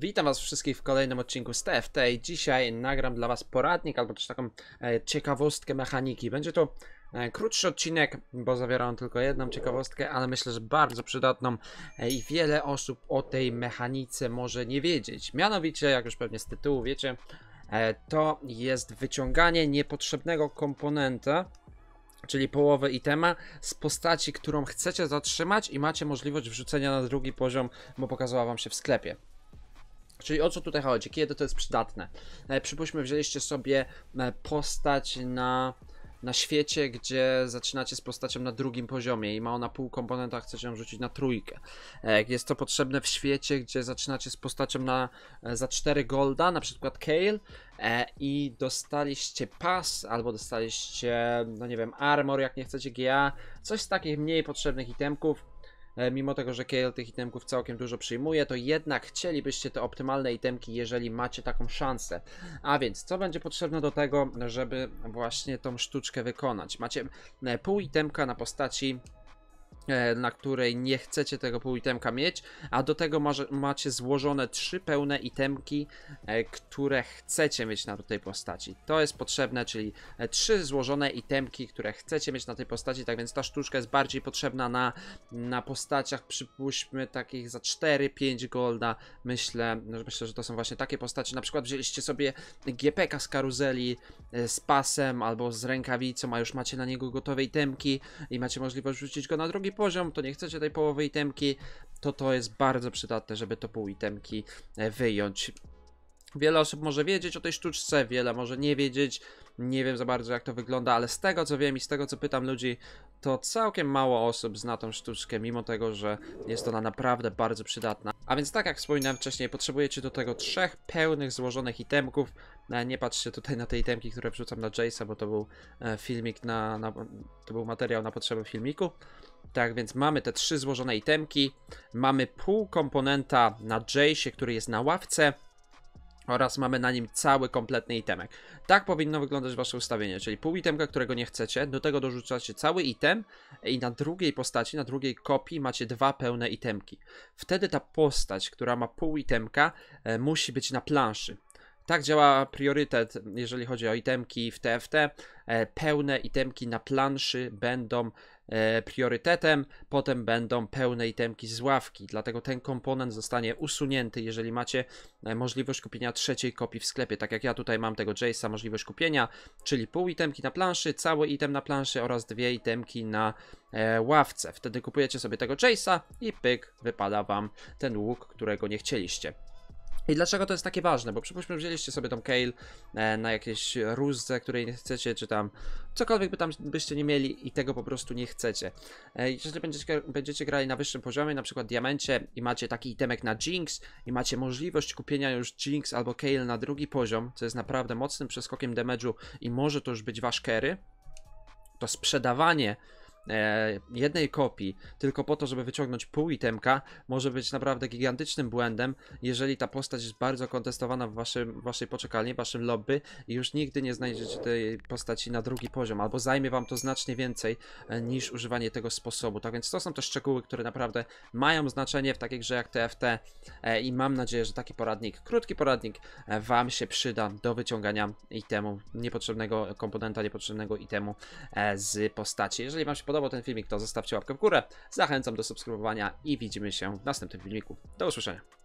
Witam Was wszystkich w kolejnym odcinku z TFT. Dzisiaj nagram dla Was poradnik albo też taką e, ciekawostkę mechaniki. Będzie to e, krótszy odcinek, bo zawiera on tylko jedną ciekawostkę, ale myślę, że bardzo przydatną e, i wiele osób o tej mechanice może nie wiedzieć. Mianowicie, jak już pewnie z tytułu wiecie, to jest wyciąganie niepotrzebnego komponenta czyli połowę itema z postaci, którą chcecie zatrzymać i macie możliwość wrzucenia na drugi poziom, bo pokazała wam się w sklepie. Czyli o co tutaj chodzi? Kiedy to jest przydatne? E, przypuśćmy, wzięliście sobie e, postać na, na świecie, gdzie zaczynacie z postacią na drugim poziomie i ma ona pół komponenta, a chcecie ją rzucić na trójkę. E, jest to potrzebne w świecie, gdzie zaczynacie z postacią na, za 4 golda, na przykład Kale, i dostaliście pas, albo dostaliście, no nie wiem, armor, jak nie chcecie GA, coś z takich mniej potrzebnych itemków E, mimo tego, że Kale tych itemków całkiem dużo przyjmuje, to jednak chcielibyście te optymalne itemki, jeżeli macie taką szansę. A więc, co będzie potrzebne do tego, żeby właśnie tą sztuczkę wykonać? Macie e, pół itemka na postaci E, na której nie chcecie tego półitemka mieć, a do tego macie złożone trzy pełne itemki, e, które chcecie mieć na tej postaci. To jest potrzebne, czyli e, trzy złożone itemki, które chcecie mieć na tej postaci, tak więc ta sztuczka jest bardziej potrzebna na, na postaciach, przypuśćmy, takich za 4-5 golda. Myślę, no, myślę, że to są właśnie takie postacie. Na przykład wzięliście sobie GPK z karuzeli z pasem albo z rękawicą, a już macie na niego gotowe itemki i macie możliwość rzucić go na drugi poziom, to nie chcecie tej połowy itemki, to to jest bardzo przydatne, żeby to pół itemki e, wyjąć. Wiele osób może wiedzieć o tej sztuczce, wiele może nie wiedzieć, nie wiem za bardzo jak to wygląda, ale z tego co wiem i z tego co pytam ludzi, to całkiem mało osób zna tą sztuczkę, mimo tego, że jest ona naprawdę bardzo przydatna. A więc tak jak wspominałem wcześniej, potrzebujecie do tego trzech pełnych złożonych itemków. E, nie patrzcie tutaj na te itemki, które wrzucam na Jace'a, bo to był e, filmik na, na, to był materiał na potrzeby filmiku. Tak więc mamy te trzy złożone itemki, mamy pół komponenta na Jace'ie, który jest na ławce, oraz mamy na nim cały kompletny itemek. Tak powinno wyglądać wasze ustawienie, czyli pół itemka, którego nie chcecie, do tego dorzucacie cały item i na drugiej postaci, na drugiej kopii macie dwa pełne itemki. Wtedy ta postać, która ma pół itemka, e, musi być na planszy. Tak działa priorytet, jeżeli chodzi o itemki w TFT. E, pełne itemki na planszy będą e, priorytetem, potem będą pełne itemki z ławki, dlatego ten komponent zostanie usunięty, jeżeli macie e, możliwość kupienia trzeciej kopii w sklepie, tak jak ja tutaj mam tego Jace'a możliwość kupienia, czyli pół itemki na planszy, cały item na planszy oraz dwie itemki na ławce. Wtedy kupujecie sobie tego Jace'a i pyk, wypada wam ten łuk, którego nie chcieliście. I dlaczego to jest takie ważne? Bo przypuśćmy, wzięliście sobie tą kale e, na jakieś rózce, której nie chcecie, czy tam cokolwiek by tam byście nie mieli i tego po prostu nie chcecie. Jeżeli będziecie, będziecie grali na wyższym poziomie, na przykład diamencie i macie taki itemek na Jinx i macie możliwość kupienia już Jinx albo kale na drugi poziom, co jest naprawdę mocnym przeskokiem damage'u i może to już być wasz carry, to sprzedawanie E, jednej kopii tylko po to, żeby wyciągnąć pół itemka, może być naprawdę gigantycznym błędem, jeżeli ta postać jest bardzo kontestowana w waszym, waszej poczekalni, waszym lobby i już nigdy nie znajdziecie tej postaci na drugi poziom, albo zajmie wam to znacznie więcej e, niż używanie tego sposobu. Tak więc to są te szczegóły, które naprawdę mają znaczenie w takich grze jak TFT e, i mam nadzieję, że taki poradnik, krótki poradnik wam się przyda do wyciągania itemu, niepotrzebnego komponenta, niepotrzebnego itemu z postaci. Jeżeli wam się podoba, podobał ten filmik, to zostawcie łapkę w górę. Zachęcam do subskrybowania i widzimy się w następnym filmiku. Do usłyszenia.